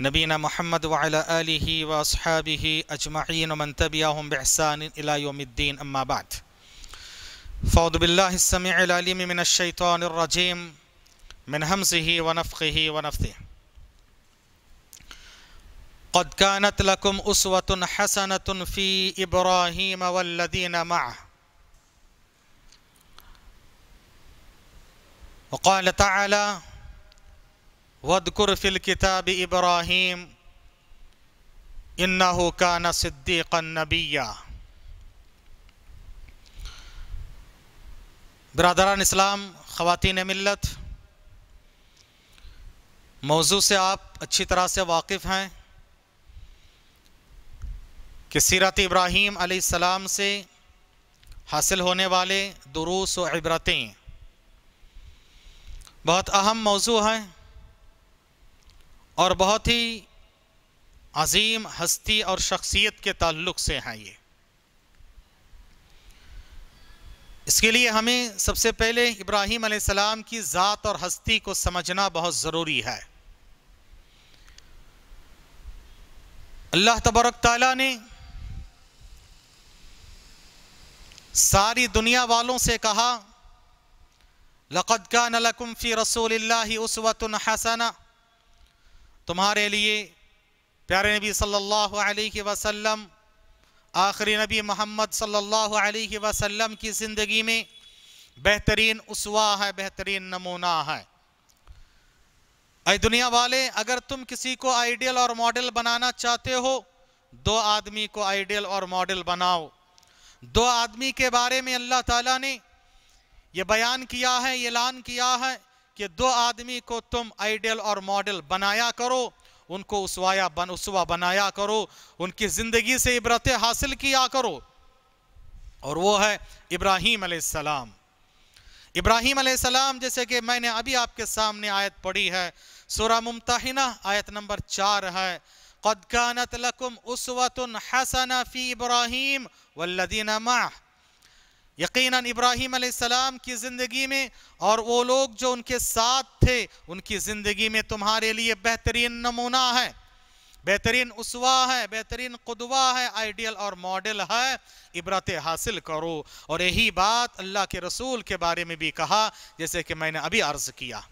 نبينا محمد وعلى آله وأصحابه أجمعين ومن تبعهم بإحسان إلى يوم الدين أما بعد فأعوذ بالله السميع العليم من الشيطان الرجيم من همزه ونفخه ونفثه قد كانت لكم أسوة حسنة في إبراهيم والذين معه وقال تعالى वदकुर fill किताब इब्राहिम इन्ना का न सिद्दीक़ नबिया बरदरान इस्लाम ख़वान मिलत मौजू से आप अच्छी तरह से वाकिफ़ हैं कि सीरत इब्राहीम आसमाम से हासिल होने वाले दुरूस व इबरतें बहुत अहम मौजू हैं और बहुत ही अजीम हस्ती और शख्सियत के ताल्लुक से हैं ये इसके लिए हमें सबसे पहले इब्राहिम सलाम की ज़ात और हस्ती को समझना बहुत ज़रूरी है अल्लाह तबरक ताला ने सारी दुनिया वालों से कहा लक़द का नलकुम फ़ी रसूल उसवतन हसना तुम्हारे लिए प्यारे नबी सल्लल्लाहु अलैहि वसल्लम आखिरी नबी मोहम्मद सल्लल्लाहु अलैहि वसल्लम की ज़िंदगी में बेहतरीन उसवा है बेहतरीन नमूना है अरे दुनिया वाले अगर तुम किसी को आइडियल और मॉडल बनाना चाहते हो दो आदमी को आइडियल और मॉडल बनाओ दो आदमी के बारे में अल्लाह ताला ने यह बयान किया है ये ऐलान किया है कि दो आदमी को तुम आइडियल और मॉडल बनाया करो उनको उसवाया बन उसवा बनाया करो उनकी ज़िंदगी से इबरतें हासिल किया करो और वो है इब्राहिम सलाम इब्राहिम सलाम जैसे कि मैंने अभी आपके सामने आयत पढ़ी है सूरा मुमताहिना आयत नंबर चार है कद कानत लकुम उसवतुन हसना फ़ी इब्राहिम वल्लदीना माह यकीन इब्राहिम सलाम की ज़िंदगी में और वो लोग जो उनके साथ थे उनकी ज़िंदगी में तुम्हारे लिए बेहतरीन नमूना है बेहतरीन उसवा है बेहतरीन कुदवा है आइडियल और मॉडल है इबरत हासिल करो और यही बात अल्लाह के रसूल के बारे में भी कहा जैसे कि मैंने अभी अर्ज़ किया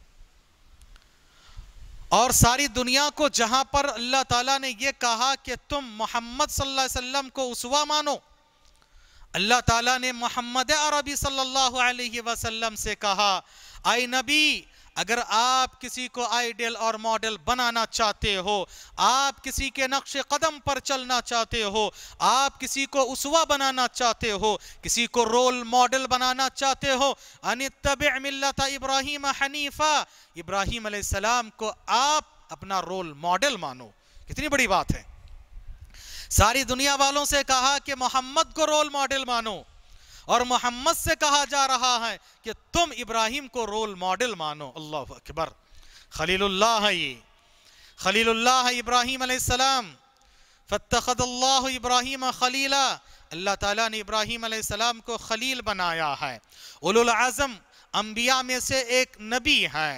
और सारी दुनिया को जहाँ पर अल्लाह ताला ने यह कहा कि तुम मोहम्मद सल्लल्लाहु अलैहि वसल्लम को उसवा मानो अल्लाह ताला ने मोहम्मद अरबी सल्लल्लाहु अलैहि वसल्लम से कहा आई नबी अगर आप किसी को आइडियल और मॉडल बनाना चाहते हो आप किसी के नक्श कदम पर चलना चाहते हो आप किसी को उसवा बनाना चाहते हो किसी को रोल मॉडल बनाना चाहते हो अनितब मिल्लता इब्राहिम हनीफा इब्राहिम को आप अपना रोल मॉडल मानो कितनी बड़ी बात है सारी दुनिया वालों से कहा कि मोहम्मद को रोल मॉडल मानो और मोहम्मद से कहा जा रहा है कि तुम इब्राहिम को रोल मॉडल मानो अल्लाह अकबर खलील्ला ये है इब्राहिम आसमाम फ़तःल्ला इब्राहिम खलीला अल्लाह ताला ने इब्राहिम आसमाम को खलील बनाया है उलुल आज़म अंबिया में से एक नबी हैं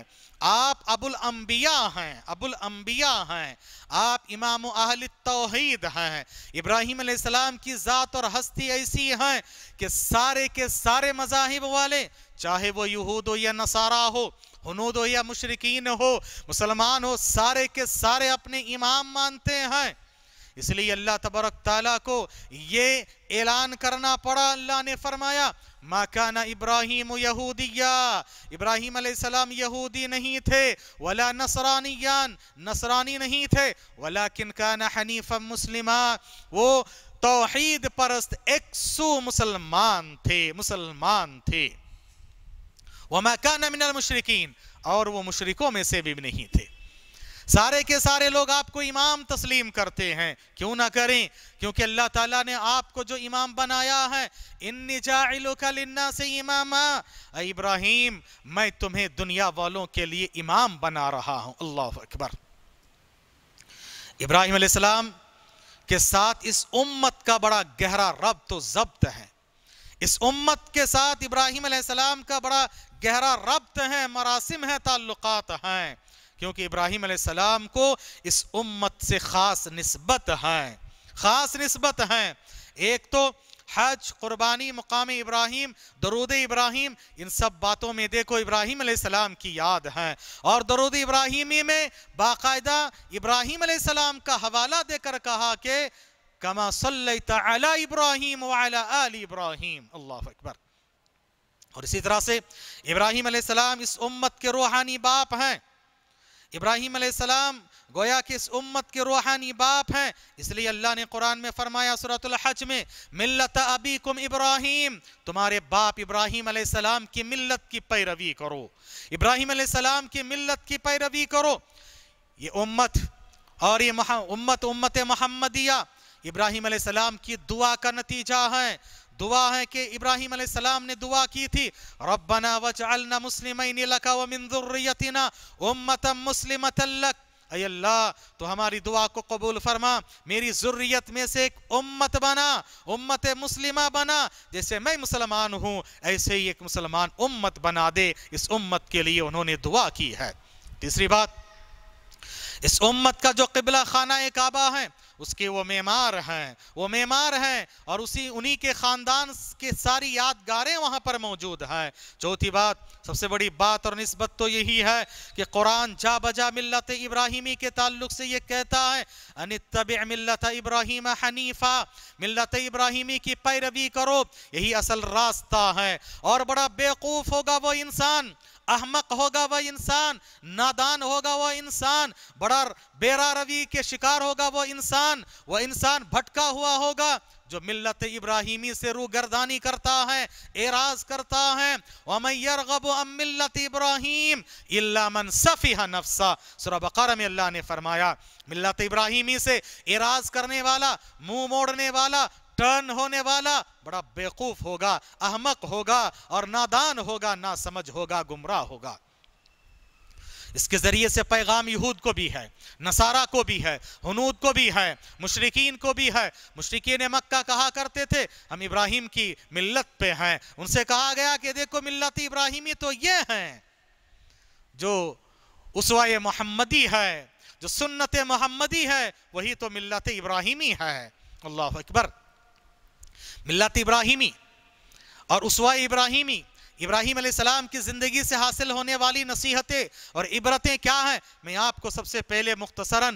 आप अबुल अम्बिया हैं अबुल अम्बिया हैं आप इमाम अहल तोहीद हैं इब्राहिम सलाम की ज़ात और हस्ती ऐसी हैं कि सारे के सारे मजाहिब वाले चाहे वो यहूद हो या नसारा हो हनूद हो या मुशरकिन हो मुसलमान हो सारे के सारे अपने इमाम मानते हैं इसलिए अल्लाह तबरक ताला को ये ऐलान करना पड़ा अल्लाह ने फरमाया माकाना इब्राहिम यहूदिया इब्राहिम सलाम यहूदी नहीं थे वला नसरानियान नसरानी नहीं थे वला किनकाना काना हनीफ मुस्लिमा वो तोहद परस्त एकसु मुसलमान थे मुसलमान थे वह मकान मिनल मुशरकिन और वो मुशरकों में से भी नहीं थे सारे के सारे लोग आपको इमाम तस्लीम करते हैं क्यों ना करें क्योंकि अल्लाह ताला ने आपको जो इमाम बनाया है इन्नी जाना से इमामा इब्राहिम मैं तुम्हें दुनिया वालों के लिए इमाम बना रहा हूं अल्लाह अकबर इब्राहिम सलाम के साथ इस उम्मत का बड़ा गहरा रब तो जब्त है इस उम्मत के साथ इब्राहिम का बड़ा गहरा रब्त है मरासिम है ताल्लुकात हैं क्योंकि इब्राहिम सलाम को इस उम्मत से ख़ास नस्बत है ख़ास नस्बत है एक तो हज क़ुरबानी मुकाम इब्राहिम दरूद इब्राहिम इन सब बातों में देखो इब्राहिम सलाम की याद है और दरूद इब्राहिमी में बाकायदा इब्राहिम सलाम का हवाला देकर कहा कि कमा सल्ला इब्राहिम इब्राहिम अल्लाह अकबर और इसी तरह से इब्राहिम सलाम इस उम्मत के रूहानी बाप हैं इब्राहिम अलैहिस्सलाम गोया कि इस उम्मत के रूहानी बाप हैं इसलिए अल्लाह ने कुरान में फरमाया हज में मिल्लत अबी कुम इब्राहिम तुम्हारे बाप इब्राहिम अलैहिस्सलाम की मिल्लत की पैरवी करो इब्राहिम अलैहिस्सलाम की मिल्लत की पैरवी करो ये उम्मत और ये उम्मत उम्मत महमदिया इब्राहिम अलैहिस्सलाम की दुआ का नतीजा है दुआ है कि इब्राहिम सलाम ने दुआ की थी रब्बना वजअलना मुस्लिमैन लका व मिन ज़ुर्रियतिना उम्मतन मुस्लिमतल लक अल्लाह तो हमारी दुआ को कबूल फरमा मेरी ज़ुर्रियत में से एक उम्मत बना उम्मत मुस्लिमा बना जैसे मैं मुसलमान हूँ ऐसे ही एक मुसलमान उम्मत बना दे इस उम्मत के लिए उन्होंने दुआ की है तीसरी बात इस उम्मत का जो किबला खाना काबा है उसके वो मेमार हैं वो मेमार हैं और उसी उन्हीं के ख़ानदान के सारी यादगारें वहां पर मौजूद हैं चौथी बात सबसे बड़ी बात और नस्बत तो यही है कि कुरान जा बजा मिल्लत इब्राहिमी के ताल्लुक से ये कहता है अनितब तब इब्राहिम हनीफ़ा मिल्लत इब्राहिमी की पैरवी करो यही असल रास्ता है और बड़ा बेवकूफ़ होगा वो इंसान अहमक होगा वह इंसान नादान होगा वह इंसान बड़ा बेरा रवि के शिकार होगा वह इंसान वह इंसान भटका हुआ होगा जो मिल्लत इब्राहिमी से रू गर्दानी करता है एराज करता है मिल्लत इब्राहिम मन सफ़ीहा नफसा सुरा बकर में अल्लाह ने फरमाया मिल्लत इब्राहिमी से एराज करने वाला मुंह मोड़ने वाला टर्न होने वाला बड़ा बेवकूफ होगा अहमक होगा और नादान होगा ना समझ होगा गुमराह होगा इसके ज़रिए से पैगाम यहूद को भी है नसारा को भी है हनूद को भी है मुशरकिन को भी है मुशरकिन मक्का कहा करते थे हम इब्राहिम की मिल्लत पे हैं उनसे कहा गया कि देखो मिल्लत इब्राहिमी तो ये हैं जो उसवा मोहम्मदी है जो सुन्नत मोहम्मदी है वही तो मिल्लत इब्राहिमी है अल्लाह अकबर मिल्लत इब्राहिमी और उसवा इब्राहिमी इब्राहिम सलाम की ज़िंदगी से हासिल होने वाली नसीहतें और इबरतें क्या हैं मैं आपको सबसे पहले मुख्तसरा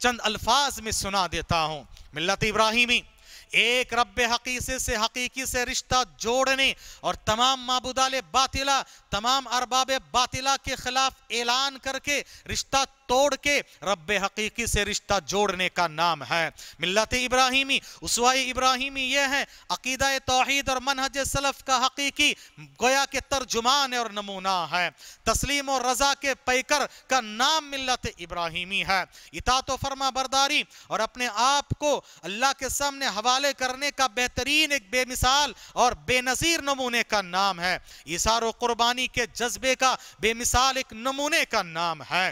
चंद अल्फाज में सुना देता हूँ मिल्लत इब्राहिमी एक रब हकीसे से हकीकी से रिश्ता जोड़ने और तमाम मबूदाल बातिला तमाम अरबाब बातिला के खिलाफ ऐलान करके रिश्ता तोड़ के रब हकीकी से रिश्ता जोड़ने का नाम है मिल्लत इब्राहिमी उसवाई इब्राहिमी यह है अकीदा तोहद और मनहज सलफ़ का हकीकी गोया के तर्जुमान और नमूना है तस्लीम और रज़ा के पैकर का नाम मिल्लत इब्राहिमी है इतात फरमा बरदारी और अपने आप को अल्लाह के सामने हवाले करने का बेहतरीन एक बेमिसाल और बेनज़ीर नमूने का नाम है इशारो क़ुरबानी के जज्बे का बेमिसाल एक नमूने का नाम है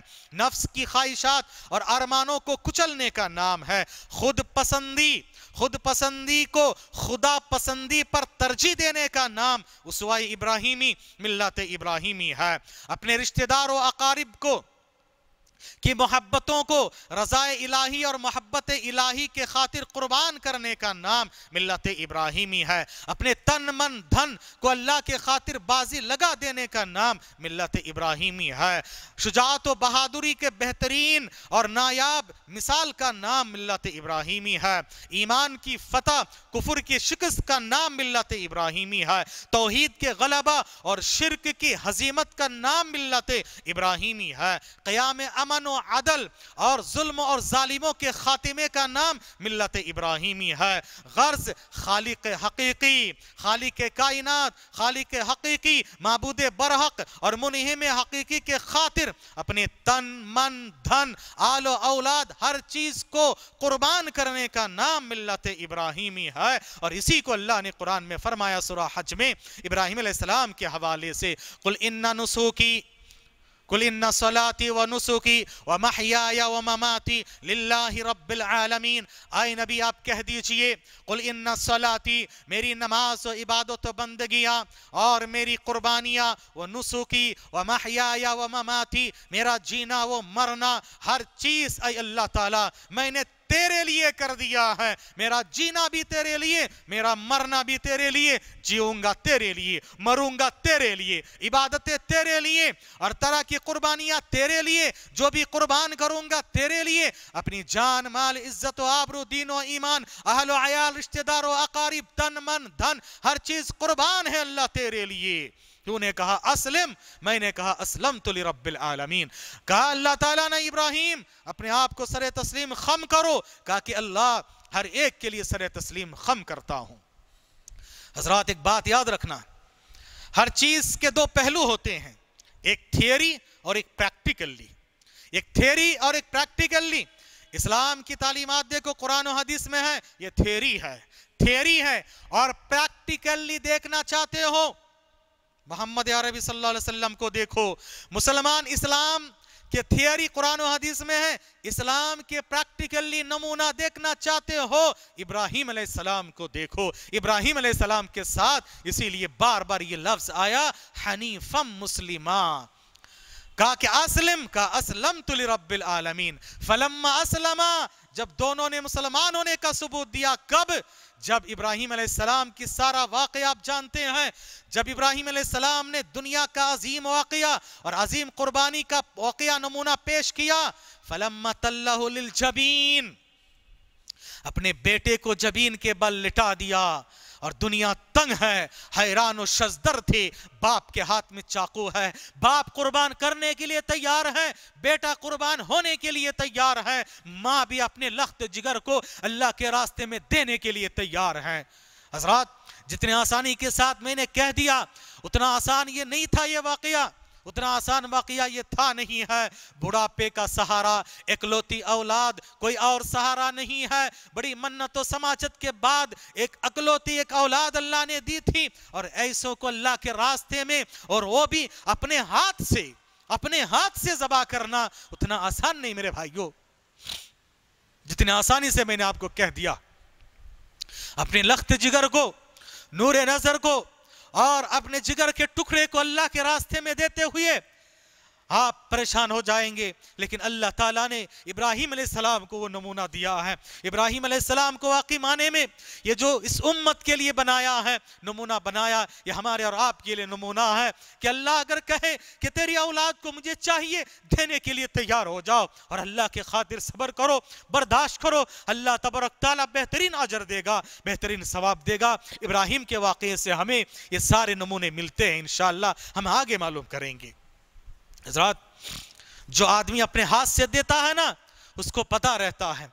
नफ्स की ख्वाहिशात और अरमानों को कुचलने का नाम है खुद पसंदी खुद पसंदी को खुदा पसंदी पर तरजीह देने का नाम उसवाई इब्राहिमी मिल्लत इब्राहिमी है अपने रिश्तेदार व अकारिब को कि मोहब्बतों को रजाए इलाही और मोहब्बत इलाही के खातिर कुर्बान करने का नाम मिल्लत इब्राहिमी है अपने तन मन धन को अल्लाह के खातिर बाजी लगा देने का नाम मिल्लत इब्राहिमी है शुजात व बहादुरी के बेहतरीन और नायाब मिसाल का नाम मिल्लत इब्राहिमी है ईमान की फतह कुफर की शिकस्त का नाम मिल्लत इब्राहिमी है तोहद के गलबा और शिरक की हजीमत का नाम मिल्लत इब्राहिमी है क़याम अम अमन व अदल और जुल्म और जालिमों के खातिमे का नाम मिलत इब्राहिमी है गर्ज खालिक हकीकी खालिक कायनात खालिक हकीकी मबूद बरहक और मुनहिम हकीकी के खातिर अपने तन मन धन आलो औलाद हर चीज़ को कुर्बान करने का नाम मिलत इब्राहिमी है और इसी को अल्लाह ने कुरान में फरमाया सुरा हज में इब्राहिम के हवाले से कुल इन्ना नसूकी कुल इन्ना सलाती व नुसुकी व महयाया व ममाती लिल्लाहि रब्बिल आलमीन आए नबी आप कह दीजिए कुल इन्ना सलाती मेरी नमाज व इबादत व बंदगियाँ और मेरी कुर्बानियाँ व नुसुकी व महयाया व ममाती मेरा जीना व मरना हर चीज़ अय अल्लाह ताला मैंने तेरे लिए कर दिया है मेरा जीना भी तेरे लिए मेरा मरना भी तेरे लिए जीऊंगा तेरे लिए मरूंगा तेरे लिए इबादतें तेरे लिए और तरह की कुर्बानियां तेरे लिए जो भी कुर्बान करूंगा तेरे लिए अपनी जान माल इज्जत आबरू दीनो ईमान अहलो आयाल रिश्तेदार अकारीब तन मन धन हर चीज कुर्बान है अल्लाह तेरे लिए तूने कहा असलम मैंने कहा असलम तुल रबिल आलमीन कहा अल्लाह ताला ने इब्राहिम अपने आप को सर तस्लीम खम करो कहा कि अल्लाह हर एक के लिए सर तस्लीम खम करता हूं हजरात एक बात याद रखना हर चीज़ के दो पहलू होते हैं एक थियोरी और एक प्रैक्टिकली एक थियोरी और एक प्रैक्टिकली इस्लाम की तालीमत देखो कुरान और हदीस में है ये थियोरी है थियोरी है और प्रैक्टिकली देखना चाहते हो मोहम्मद अरबी वसल्लम को देखो मुसलमान इस्लाम के थियरी कुरान हदीस में है इस्लाम के प्रैक्टिकली नमूना देखना चाहते हो इब्राहिम सलाम को देखो इब्राहिम सलाम के साथ इसीलिए बार बार ये लफ्ज आया हनीफम मुस्लिमा कहा कि असलम का असलम तुल रबालमीन फलम असलमा जब दोनों ने मुसलमान होने का सबूत दिया कब जब इब्राहिम सलाम की सारा वाक़ आप जानते हैं जब इब्राहिम सलाम ने दुनिया का अजीम वाकया और अजीम कुर्बानी का वाकया नमूना पेश किया फलम तल्लाबीन अपने बेटे को जबीन के बल लिटा दिया और दुनिया तंग है हैरान शजदर थे बाप के हाथ में चाकू है बाप कुर्बान करने के लिए तैयार है बेटा कुर्बान होने के लिए तैयार है माँ भी अपने लख्त जिगर को अल्लाह के रास्ते में देने के लिए तैयार है हजरात जितने आसानी के साथ मैंने कह दिया उतना आसान ये नहीं था ये वाकया उतना आसान वाकिया ये था नहीं है बुढ़ापे का सहारा एकलौती औलाद कोई और सहारा नहीं है बड़ी मन्नत समाचत के बाद एक अकलौती एक औलाद अल्लाह ने दी थी और ऐसों को अल्लाह के रास्ते में और वो भी अपने हाथ से अपने हाथ से जबा करना उतना आसान नहीं मेरे भाइयों जितने आसानी से मैंने आपको कह दिया अपने लख्त जिगर को नूर नजर को और अपने जिगर के टुकड़े को अल्लाह के रास्ते में देते हुए आप परेशान हो जाएंगे लेकिन अल्लाह ताला ने इब्राहिम सलाम को वो नमूना दिया है इब्राहिम सलाम को वाकई माने में ये जो इस उम्मत के लिए बनाया है नमूना बनाया ये हमारे और आपके लिए नमूना है कि अल्लाह अगर कहे कि तेरी औलाद को मुझे चाहिए देने के लिए तैयार हो जाओ और अल्लाह के खातिर सब्र करो बर्दाश्त करो अल्लाह तबरक ताली बेहतरीन आजर देगा बेहतरीन सवाब देगा इब्राहिम के वाक़े से हमें ये सारे नमूने मिलते हैं इन हम आगे मालूम करेंगे हजरात जो आदमी अपने हाथ से देता है ना उसको पता रहता है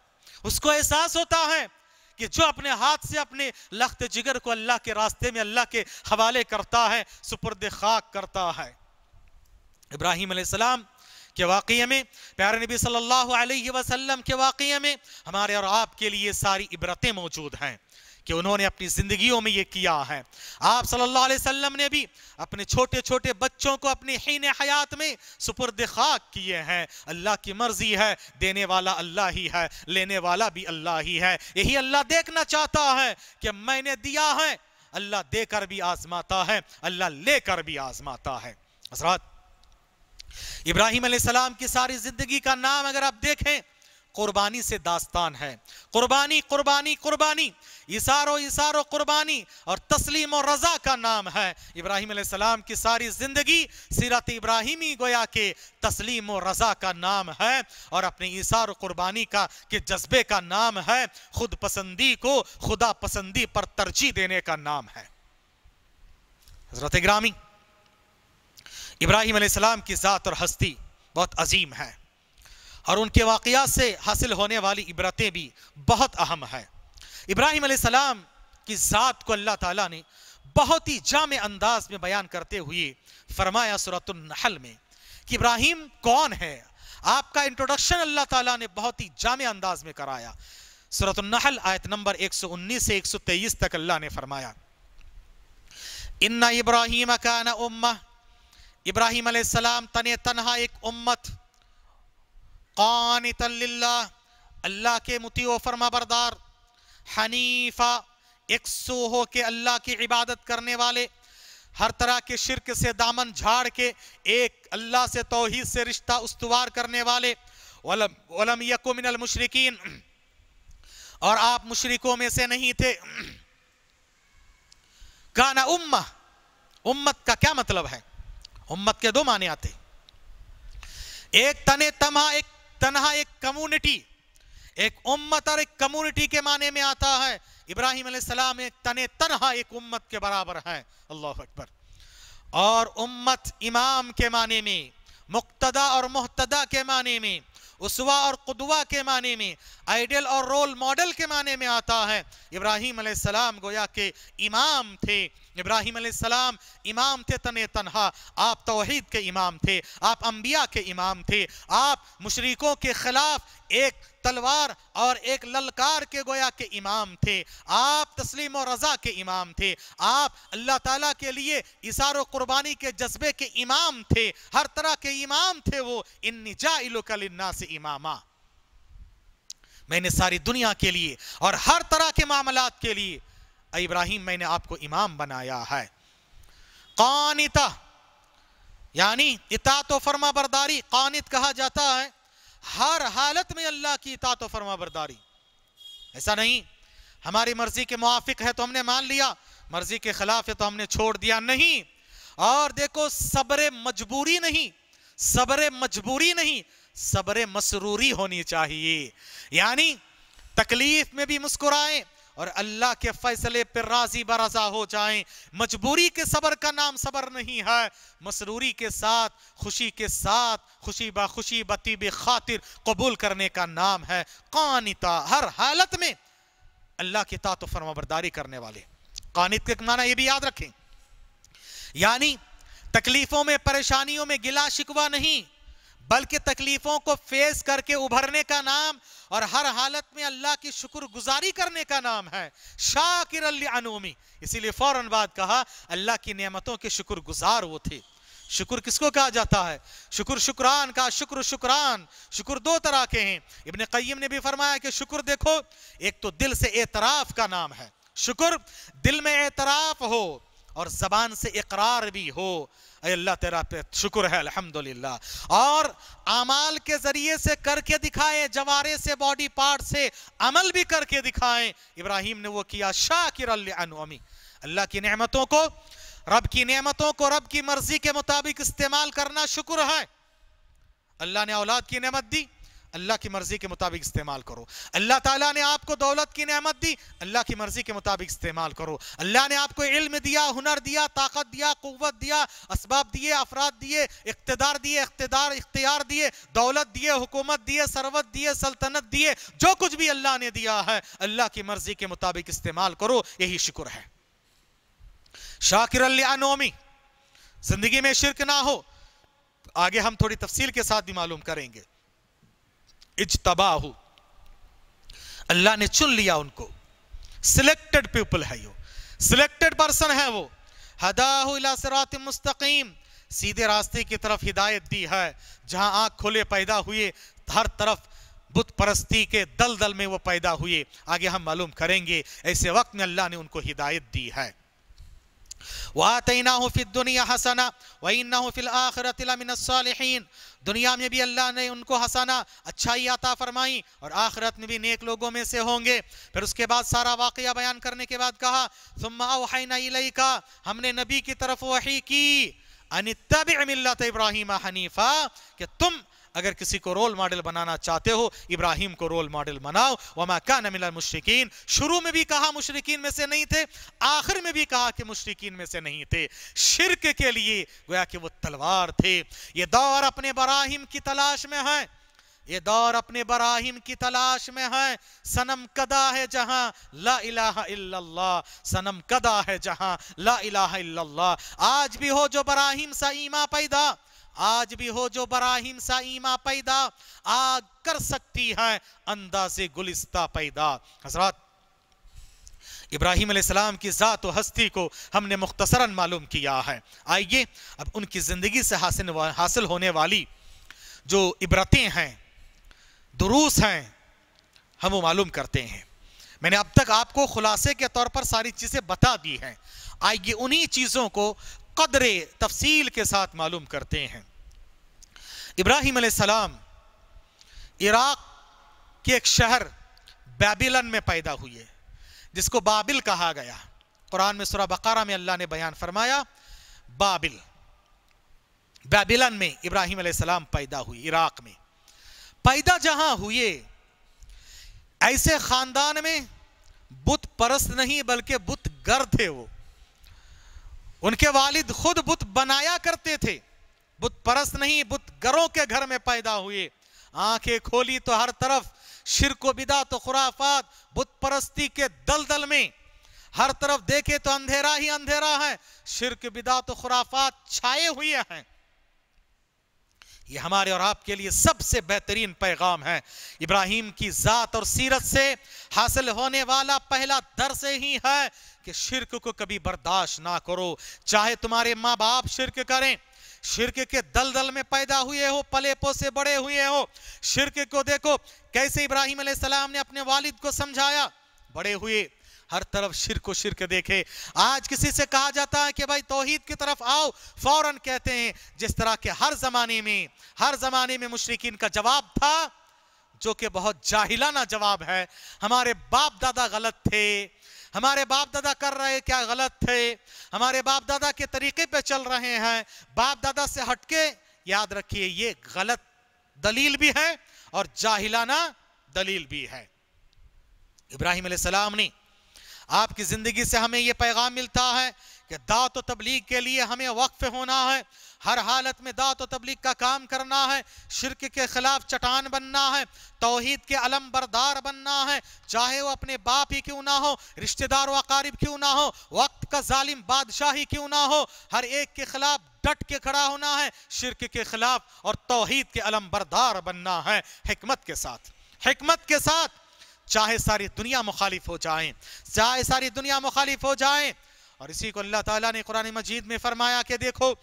उसको एहसास होता है कि जो अपने हाथ से अपने लख्त जिगर को अल्लाह के रास्ते में अल्लाह के हवाले करता है सुपुर्द खाक करता है इब्राहिम सलाम के वाक़े में प्यारे नबी सल्लल्लाहु अलैहि वसल्लम के वाक़े में हमारे और आपके लिए सारी इबरतें मौजूद हैं कि उन्होंने अपनी जिंदगियों में ये किया है आप सल्लल्लाहु अलैहि वसल्लम ने भी अपने छोटे छोटे बच्चों को अपने हीन हयात में सुपुर्द खाक किए हैं अल्लाह की मर्जी है देने वाला अल्लाह ही है लेने वाला भी अल्लाह ही है यही अल्लाह देखना चाहता है कि मैंने दिया है अल्लाह देकर भी आजमाता है अल्लाह लेकर भी आजमाता है इब्राहिम की सारी जिंदगी का नाम अगर आप देखें कुर्बानी से दास्तान है कुर्बानी कुर्बानी कुर्बानी इशारो इशारो कुर्बानी और तस्लीम और रज़ा का नाम है इब्राहिम सलाम की सारी ज़िंदगी सीरत इब्राहिमी गोया के तस्लीम और रज़ा का नाम है और अपने इशारो कुर्बानी का के जज्बे का नाम है खुद पसंदी को खुदा पसंदी पर तरजीह देने का नाम है हजरत ग्रामी इब्राहिम सलाम की ज़ात और हस्ती बहुत अजीम है और उनके वाकयात से हासिल होने वाली इबरतें भी बहुत अहम है इब्राहिम सलाम की ज़ात को अल्लाह ताला ने बहुत ही जाम अंदाज में बयान करते हुए फरमाया सूरतनहल में कि इब्राहिम कौन है आपका इंट्रोडक्शन अल्लाह ताला ने बहुत ही जाम अंदाज में कराया सूरतनहल आयत नंबर 119 से 123 तक अल्लाह ने फरमाया इन्ना इब्राहिम काना उम्मा इब्राहिम सलाम तने तनहा एक उम्मत कान अल्लाह के मुती फरमा बरदार हनीफा एक सो हो के अल्लाह की इबादत करने वाले हर तरह के शिरक से दामन झाड़ के एक अल्लाह से तोहहीद से रिश्ता उस्तवार करने वाले वलम यकुमिनल मुशरकिन और आप मुशरकों में से नहीं थे गाना उम्मा उम्मत का क्या मतलब है उम्मत के दो माने आते एक तने तमा एक तनहा एक कम्युनिटी एक उम्मत और एक कम्युनिटी के माने में आता है इब्राहिम सलाम एक तने तनहा एक उम्मत के बराबर है अल्लाह अकबर और उम्मत इमाम के माने में मुक्तदा और मुहतदा के माने में उसवा और कुदवा के माने में आइडियल और रोल मॉडल के माने में आता है इब्राहिम सलाम गोया के इमाम थे इब्राहिम सलाम इमाम थे तन तनहा आप तोहद के इमाम थे आप अम्बिया के इमाम थे आप मुशरकों के ख़िलाफ़ एक तलवार और एक ललकार के गोया के इमाम थे आप तस्लीम और रज़ा के इमाम थे आप अल्लाह ताला के लिए इशार क़ुरबानी के जज्बे के इमाम थे हर तरह के इमाम थे वो इन जाइलकलन्ना से इमामा मैंने सारी दुनिया के लिए और हर तरह के मामला के लिए इब्राहिम मैंने आपको इमाम बनाया है कानिता यानी तो फर्मा बरदारी कानित कहा जाता है हर हालत में अल्लाह की तो फर्मा बरदारी ऐसा नहीं हमारी मर्जी के मुआफिक है तो हमने मान लिया मर्जी के खिलाफ है तो हमने छोड़ दिया नहीं और देखो सबर मजबूरी नहीं सबरे मजबूरी नहीं सबरे मसरूरी होनी चाहिए यानी तकलीफ में भी मुस्कुराएं और अल्लाह के फैसले पर राजी बराजा हो जाएं मजबूरी के सबर का नाम सबर नहीं है मसरूरी के साथ खुशी के साथ खुशी बा खुशी बतीब खातिर कबूल करने का नाम है कानिता हर हालत में अल्लाह की तात फरमाबरदारी करने वाले कानित के माना ये भी याद रखें यानी तकलीफों में परेशानियों में गिला शिकवा नहीं बल्कि तकलीफों को फेस करके उभरने का नाम और हर हालत में अल्लाह की शुक्रगुजारी करने का नाम है शाकिर अनूमी इसीलिए फौरन बाद कहा अल्लाह की नियमतों के शुक्रगुजार वो थे शुक्र किसको कहा जाता है शुक्र शुक्रान का शुक्र शुक्रान शुक्र दो तरह के हैं इबन कईम ने भी फरमाया कि शुक्र देखो एक तो दिल से एतराफ़ का नाम है शुक्र दिल में एतराफ़ हो और ज़बान से इकरार भी हो अल्लाह तेरा पे शुक्र है अल्हम्दुलिल्लाह और आमाल के ज़रिए से करके दिखाए जवारे से बॉडी पार्ट से अमल भी करके दिखाए इब्राहिम ने वो किया शाकिर अल्लाह की नेमतों को रब की नेमतों को रब की मर्जी के मुताबिक इस्तेमाल करना शुक्र है अल्लाह ने औलाद की नेमत दी अल्लाह की मर्ज़ी के मुताबिक इस्तेमाल करो अल्लाह ताला ने आपको दौलत की नेमत दी अल्लाह की मर्ज़ी के मुताबिक इस्तेमाल करो अल्लाह ने आपको इल्म दिया हुनर दिया ताकत दिया क़वत दिया इसबाब दिए अफराद दिए इकतदार दिए इकतदार इख्तियार दिए दौलत दिए हुकूमत दिए सरवत दिए सल्तनत दिए जो कुछ भी अल्लाह ने दिया है अल्लाह की मर्ज़ी के मुताबिक इस्तेमाल करो यही शुक्र है शाकिर नोमी ज़िंदगी में शिरक ना हो आगे हम थोड़ी तफसील के साथ भी मालूम करेंगे इजतबाहू अल्लाह ने चुन लिया उनको सिलेक्टेड पीपल है यो सिलेक्टेड पर्सन है वो हदाहरात मुस्तकीम सीधे रास्ते की तरफ हिदायत दी है जहां आंख खोले पैदा हुए हर तरफ बुत परस्ती के दल दल में वो पैदा हुए आगे हम मालूम करेंगे ऐसे वक्त में अल्लाह ने उनको हिदायत दी है वातना हो फिर दुनिया हसना वही ना हो फिल आखरतमिनसालहन दुनिया में भी अल्लाह ने उनको हसाना अच्छाई आता फरमाई और आखिरत में भी नेक लोगों में से होंगे फिर उसके बाद सारा वाकया बयान करने के बाद कहा सुम्मा का हमने नबी की तरफ वही की अनिता अनितब मिलत इब्राहिम हनीफा कि तुम अगर किसी को रोल मॉडल बनाना चाहते हो इब्राहिम को रोल मॉडल बनाओ वमा का मिला मुशरकिन शुरू में भी कहा मुशरकिन में से नहीं थे आखिर में भी कहा कि मुशरकिन में से नहीं थे शिरक के लिए गोया कि वो तलवार थे ये दौर अपने बराहिम की तलाश में है ये दौर अपने बराहिम की तलाश में है सनम कदा है जहां ला इलाहा इल्लल्लाह सनम कदा है जहां ला इलाहा इल्लल्लाह आज भी हो जो बराहिम सा ईमा पैदा आज भी हो जो बराहिम सा ईमा पैदा आग कर सकती है अंदा से गुलिस्ता पैदा हजरात इब्राहिम सलाम की ज़ात व हस्ती को हमने मुख्तसरा मालूम किया है आइए अब उनकी ज़िंदगी से हासिल हासिल होने वाली जो इबरतें हैं दुरूस हैं हम वो मालूम करते हैं मैंने अब तक आपको खुलासे के तौर पर सारी चीज़ें बता दी हैं आइए उन्हीं चीज़ों को कदर तफसील के साथ मालूम करते हैं इब्राहिम सलाम इराक़ के एक शहर बैबिलन में पैदा हुए जिसको बाबिल कहा गया कुरान में सुरा बकारा में अल्लाह ने बयान फरमाया बाबिल बैबिलन में इब्राहिम सलाम पैदा हुई इराक़ में पैदा जहां हुए ऐसे ख़ानदान में बुत परस्त नहीं बल्कि बुत गर थे वो उनके वालिद खुद बुत बनाया करते थे बुत परस्त नहीं बुत गरों के घर में पैदा हुए आंखें खोली तो हर तरफ शिर को बिदा तो खुराफात बुत परस्ती के दलदल में हर तरफ देखे तो अंधेरा ही अंधेरा है शिरक बिदा तो खुराफात छाए हुए हैं ये हमारे और आपके लिए सबसे बेहतरीन पैगाम है इब्राहिम की ज़ात और सीरत से हासिल होने वाला पहला से ही है कि शिरक को कभी बर्दाश्त ना करो चाहे तुम्हारे माँ बाप शिरक करें शिरक के दल दल में पैदा हुए हो पले पोसे बड़े हुए हो शिरक को देखो कैसे इब्राहिम सलाम ने अपने वालिद को समझाया बड़े हुए हर तरफ शिर को शिरक देखे आज किसी से कहा जाता है कि भाई तोहीद की तरफ आओ फौरन कहते हैं जिस तरह के हर जमाने में हर जमाने में मुशरकिन का जवाब था जो कि बहुत जाहिलाना जवाब है हमारे बाप दादा गलत थे हमारे बाप दादा कर रहे क्या गलत थे हमारे बाप दादा के तरीके पे चल रहे हैं बाप दादा से हटके याद रखिए ये गलत दलील भी है और जाहिलाना दलील भी है इब्राहिम सलाम ने आपकी जिंदगी से हमें यह पैगाम मिलता है कि दात तबलीग के लिए हमें वक्फ होना है हर हालत में दात तबलीग का काम करना है शिरक के खिलाफ चटान बनना है तोहहीद के अलम बरदार बनना है चाहे वो अपने बाप ही क्यों ना हो रिश्तेदार वकारीब क्यों ना हो वक्त का जालिम बादशाह ही क्यों ना हो हर एक के खिलाफ डट के खड़ा होना है शिरक के खिलाफ और तोहहीद के अलम बरदार बनना है हमत के साथ हमत के साथ चाहे सारी दुनिया मुखालिफ हो जाए चाहे सारी दुनिया मुखालिफ हो जाए और इसी को अल्लाह ताला ने कुरान मजीद में फरमाया कि देखो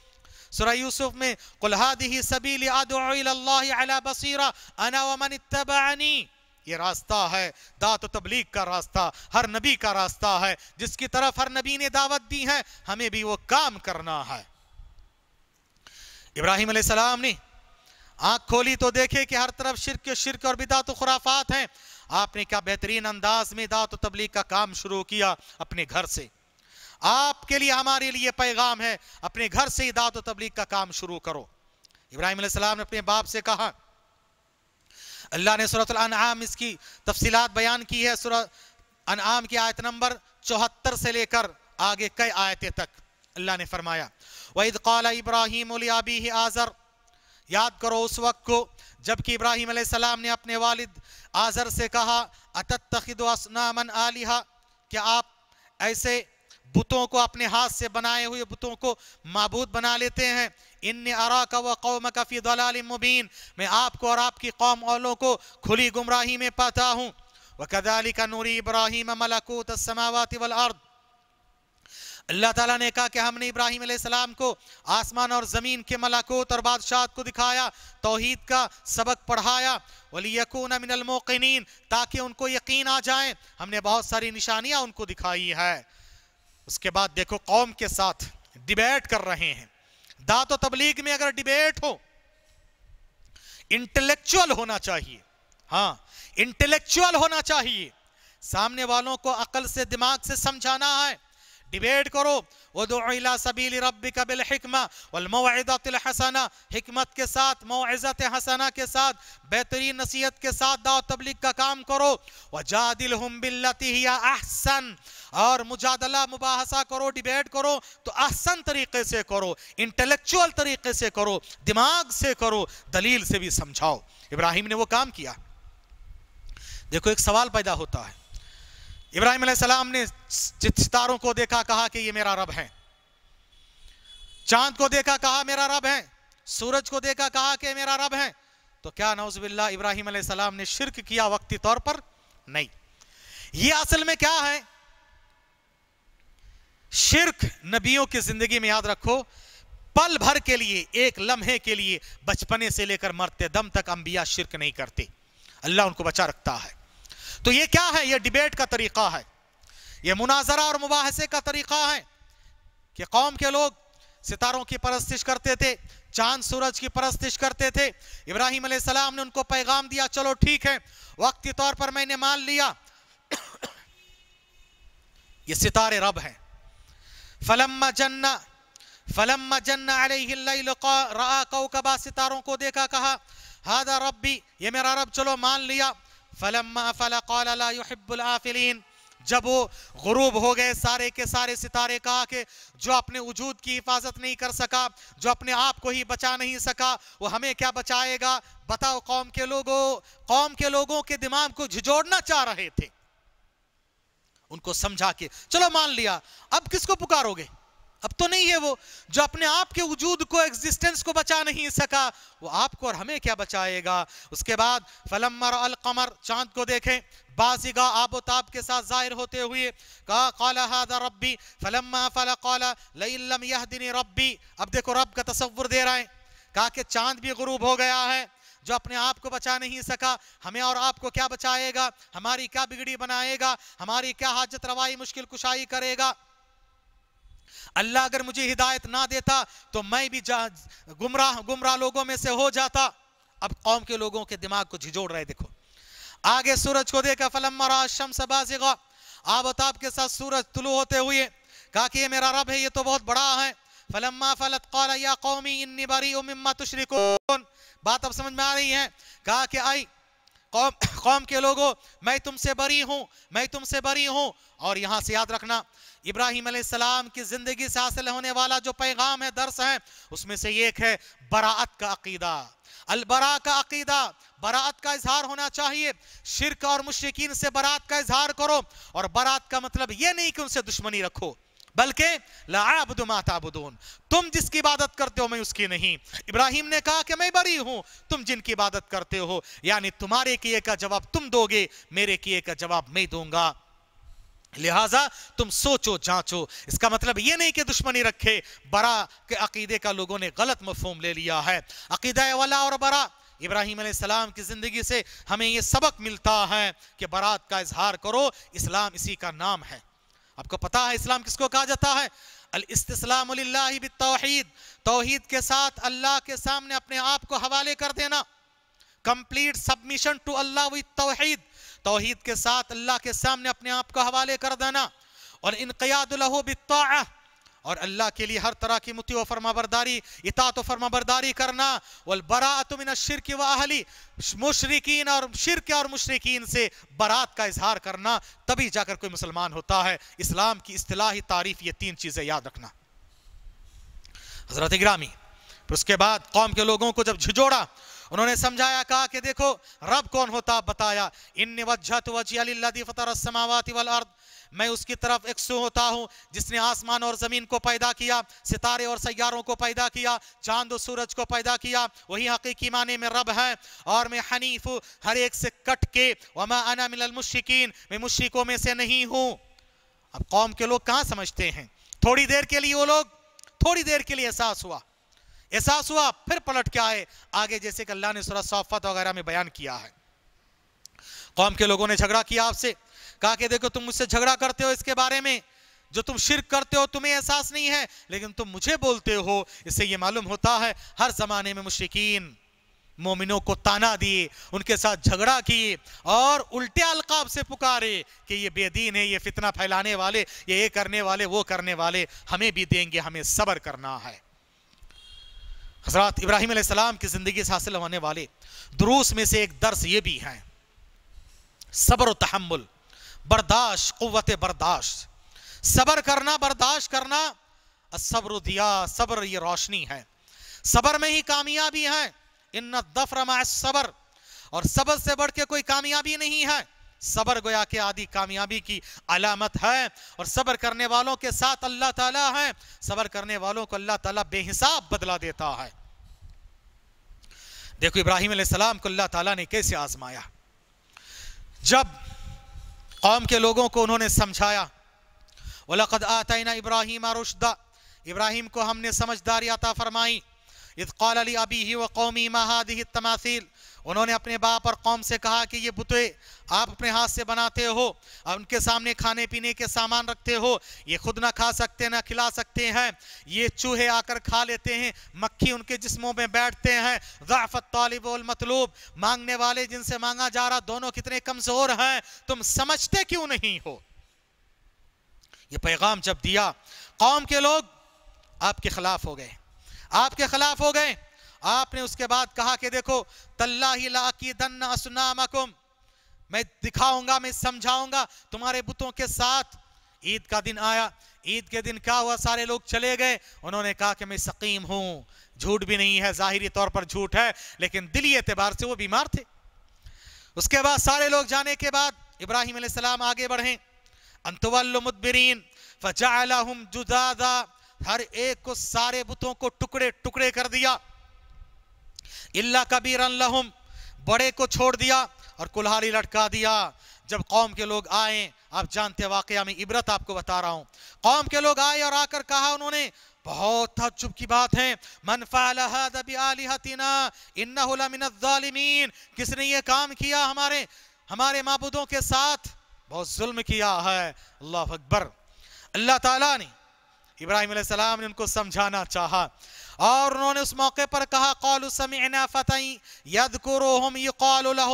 सुरा यूसुफ में कुल्हादी सबील अला बसीरा अना वमन ये रास्ता है दात तबलीग का रास्ता हर नबी का रास्ता है जिसकी तरफ हर नबी ने दावत दी है हमें भी वो काम करना है इब्राहिम सलाम ने आंख खोली तो देखे कि हर तरफ शिरक शिरक और बिदात खुराफात हैं आपने क्या बेहतरीन अंदाज में दात तबलीग का काम शुरू किया अपने घर से आपके लिए हमारे लिए पैगाम है अपने घर से ही दाद तबलीग का काम शुरू करो इब्राहिम सलाम ने अपने बाप से कहा अल्लाह ने सूरत अनआम इसकी तफसीत बयान की है सूरत अनआम की आयत नंबर चौहत्तर से लेकर आगे कई आयतें तक अल्लाह ने फरमाया वहीद कौल इब्राहिम आज़र याद करो उस वक्त को जबकि इब्राहिम सलाम ने अपने वालिद आज़र से कहा अतत तखिदनामन आलिहा क्या आप ऐसे बुतों को अपने हाथ से बनाए हुए बुतों को मबूद बना लेते हैं इन अरा का व कौम कफ़ी मुबीन मैं आपको और आपकी कौम औलों को खुली गुमराही में पाता हूँ व कदाली का नूरी इब्राहिम मलकूत वल अर्द अल्लाह ताला ने कहा कि हमने इब्राहिम सलाम को आसमान और ज़मीन के मलाकूत और बादशाह को दिखाया तोहहीद का सबक पढ़ाया वलीकून मिनलमोकिन ताकि उनको यकीन आ जाए हमने बहुत सारी निशानियाँ उनको दिखाई है उसके बाद देखो कौम के साथ डिबेट कर रहे हैं दात तबलीग में अगर डिबेट हो इंटेलेक्चुअल होना चाहिए हाँ इंटेलेक्चुअल होना चाहिए सामने वालों को अकल से दिमाग से समझाना है डिबेट करो वदोला सबील रब कबिल के साथ मोजत हसना के साथ बेहतरीन नसीहत के साथ दाव तबलीग का काम करो वजादिल हम बिल्लती अहसन और मुजादला मुबाहसा करो डिबेट करो तो आसन तरीके से करो इंटेलेक्चुअल तरीके से करो दिमाग से करो दलील से भी समझाओ इब्राहिम ने वो काम किया देखो एक सवाल पैदा होता है इब्राहिम सलाम ने सितारों को देखा कहा कि ये मेरा रब है चांद को देखा कहा मेरा रब है सूरज को देखा कहा कि मेरा रब है तो क्या नौजबिल्ला इब्राहिम सलाम ने शिरक किया वक्ती तौर पर नहीं ये असल में क्या है शिरक नबियों की जिंदगी में याद रखो पल भर के लिए एक लम्हे के लिए बचपने से लेकर मरते दम तक अंबिया शिरक नहीं करते अल्लाह उनको बचा रखता है तो ये क्या है ये डिबेट का तरीका है ये मुनाजरा और मुबासे का तरीका है कि कौम के लोग सितारों की परस्तिश करते थे चांद सूरज की परस्तिश करते थे इब्राहिम सलाम ने उनको पैगाम दिया चलो ठीक है वक्ती तौर पर मैंने मान लिया ये सितारे रब हैं फलम्मा जन्ना फलम्मा जन्ना रहा कौकबा सितारों को देखा कहा हादा रब्बी ये मेरा रब चलो मान लिया फलम्मा फलाफिलीन जब वो गुरूब हो गए सारे के सारे सितारे कहा के जो अपने वजूद की हिफाजत नहीं कर सका जो अपने आप को ही बचा नहीं सका वो हमें क्या बचाएगा बताओ कौम के लोगों कौम के लोगों के दिमाग को झिझोड़ना चाह रहे थे उनको समझा के चलो मान लिया अब किसको पुकारोगे अब तो नहीं है वो जो अपने आप के वजूद को एग्जिस्टेंस को बचा नहीं सका वो आपको और हमें क्या बचाएगा उसके बाद फलमर अल कमर चांद को देखें बाजिगा आबो ताब के साथ जाहिर होते हुए का कौला हादा रब्बी फलम्मा फला कौला लम यह रब्बी अब देखो रब का तस्वुर दे रहा है कहा कि चांद भी गुरूब हो गया है जो अपने आप को बचा नहीं सका हमें और आपको क्या बचाएगा हमारी क्या बिगड़ी बनाएगा हमारी क्या हाजत रवाई मुश्किल कुशाई करेगा अल्लाह अगर मुझे हिदायत ना देता तो मैं भी गुमराह गुमराह लोगों में से हो जाता अब कौम के लोगों के दिमाग को झिझोड़ रहे देखो आगे सूरज को देखा फलम शम सबाजिगा आबताब तो के साथ सूरज तुलू होते हुए कहा कि ये मेरा रब है ये तो बहुत बड़ा है फलम्मा फलत कौला या कौमी इन्नी बरी उम्मा तुशरिकोन बात अब समझ में आ रही है कहा कि आई कौम कौम के लोगों मैं तुमसे बरी हूँ मैं तुमसे बरी हूँ और यहाँ से याद रखना इब्राहिम सलाम की ज़िंदगी से हासिल होने वाला जो पैगाम है दर्स है उसमें से एक है बरात का अकीदा अलबरा का अकीदा बरात का इजहार होना चाहिए शिरक और मुश्किन से बरात का इजहार करो और बरात का मतलब ये नहीं कि उनसे दुश्मनी रखो बल्कि तुम जिसकी इबादत करते हो मैं उसकी नहीं इब्राहिम ने कहा कि मैं बरी हूं तुम जिनकी इबादत करते हो यानी तुम्हारे किए का जवाब तुम दोगे मेरे किए का जवाब मैं दूंगा लिहाजा तुम सोचो जांचो इसका मतलब ये नहीं कि दुश्मनी रखे बरा के अकीदे का लोगों ने गलत मफहम ले लिया है अकीदा वाला और बरा इब्राहिम सलाम की ज़िंदगी से हमें ये सबक मिलता है कि बरात का इजहार करो इस्लाम इसी का नाम है आपको पता है इस्लाम किसको कहा जाता है अल इस्लाम तोहीद तोहीद के साथ अल्लाह के सामने अपने आप को हवाले कर देना complete submission to Allah with तोहीद तोहीद के साथ अल्लाह के सामने अपने आप को हवाले कर देना और इनकयाद लहू बिता और अल्लाह के लिए हर तरह की मुती व फर्माबरदारी इतात व फर्माबरदारी करना वल बरात मिन शिरक व अहली मुशरकिन और शिरक और मुशरकिन से बरात का इजहार करना तभी जाकर कोई मुसलमान होता है इस्लाम की इस्तलाही तारीफ ये तीन चीज़ें याद रखना हजरत ग्रामी फिर उसके बाद कौम के लोगों को जब झिझोड़ा उन्होंने समझाया कहा कि देखो रब कौन होता बताया इन वजह तो वजी अल्लादी फ़तर समावती वल अर्द मैं उसकी तरफ एक होता हूँ जिसने आसमान और ज़मीन को पैदा किया सितारे और सैारों को पैदा किया चांद और सूरज को पैदा किया वही हकीकी माने में रब है और मैं हनीफ हर एक से कट के वमा मैं मुश्रिकों में से नहीं हूँ अब कौम के लोग कहाँ समझते हैं थोड़ी देर के लिए वो लोग थोड़ी देर के लिए एहसास हुआ एहसास हुआ फिर पलट के आए आगे जैसे कि अल्लाह ने सूरत सोफत वगैरह में बयान किया है कौम के लोगों ने झगड़ा किया आपसे कहा कि देखो तुम मुझसे झगड़ा करते हो इसके बारे में जो तुम शिरक करते हो तुम्हें एहसास नहीं है लेकिन तुम मुझे बोलते हो इससे ये मालूम होता है हर जमाने में मुश्किन मोमिनों को ताना दिए उनके साथ झगड़ा किए और उल्टे अलकाब से पुकारे कि ये बेदीन है ये फितना फैलाने वाले ये ये करने वाले वो करने वाले हमें भी देंगे हमें सबर करना है हजरत इब्राहिम सलाम की ज़िंदगी से हासिल होने वाले दुरूस में से एक दर्स ये भी हैं सबर तहमुल बर्दाश्त कुत बर्दाश्त सबर करना बर्दाश्त करना सब्र दिया सब्र ये रोशनी है सबर में ही कामयाबी है इन दफर सबर और सबर से बढ़ के कोई कामयाबी नहीं है सबर गोया के आदि कामयाबी की अलामत है और सबर करने वालों के साथ अल्लाह ताला है सबर करने वालों को अल्लाह ताला बेहिसाब बदला देता है देखो इब्राहिम सलाम को अल्लाह ताला ने कैसे आजमाया जब कौम के लोगों को उन्होंने समझाया वलकद आतना इब्राहिम आरुशदा इब्राहिम को हमने समझदारी अता फरमाई इतक़ाल अली अबी ही व कौमी महादी तमासिल उन्होंने अपने बाप और कौम से कहा कि ये बुतवे आप अपने हाथ से बनाते हो और उनके सामने खाने पीने के सामान रखते हो ये खुद ना खा सकते ना खिला सकते हैं ये चूहे आकर खा लेते हैं मक्खी उनके जिस्मों में बैठते हैं ज़ाफ़त तालिब मतलूब मांगने वाले जिनसे मांगा जा रहा दोनों कितने कमज़ोर हैं तुम समझते क्यों नहीं हो ये पैगाम जब दिया कौम के लोग आपके खिलाफ हो गए आपके खिलाफ हो गए आपने उसके बाद कहा कि देखो तल्ला लाकी दन्ना असनामकुम मैं दिखाऊंगा मैं समझाऊंगा तुम्हारे बुतों के साथ ईद का दिन आया ईद के दिन क्या हुआ सारे लोग चले गए उन्होंने कहा कि मैं सकीम हूं झूठ भी नहीं है जाहिरी तौर पर झूठ है लेकिन दिली एतबार से वो बीमार थे उसके बाद सारे लोग जाने के बाद इब्राहिम सलाम आगे बढ़े अंतवलमुदबरीन फजा जुदादा हर एक को सारे बुतों को टुकड़े टुकड़े कर दिया इल्ला कबीर लहुम बड़े को छोड़ दिया और कुल्हाड़ी लटका दिया जब कौम के लोग आए आप जानते वाक़ में इबरत आपको बता रहा हूँ कौम के लोग आए और आकर कहा उन्होंने बहुत तजुब की बात है मनफ़ालहदबिनमिन किसने ये काम किया हमारे हमारे मबूदों के साथ बहुत जुल्म किया है अल्लाह अकबर अल्लाह ताला ने इब्राहिम ने उनको समझाना चाहा और उन्होंने उस मौके पर कहा कौल समीना फ़तई यद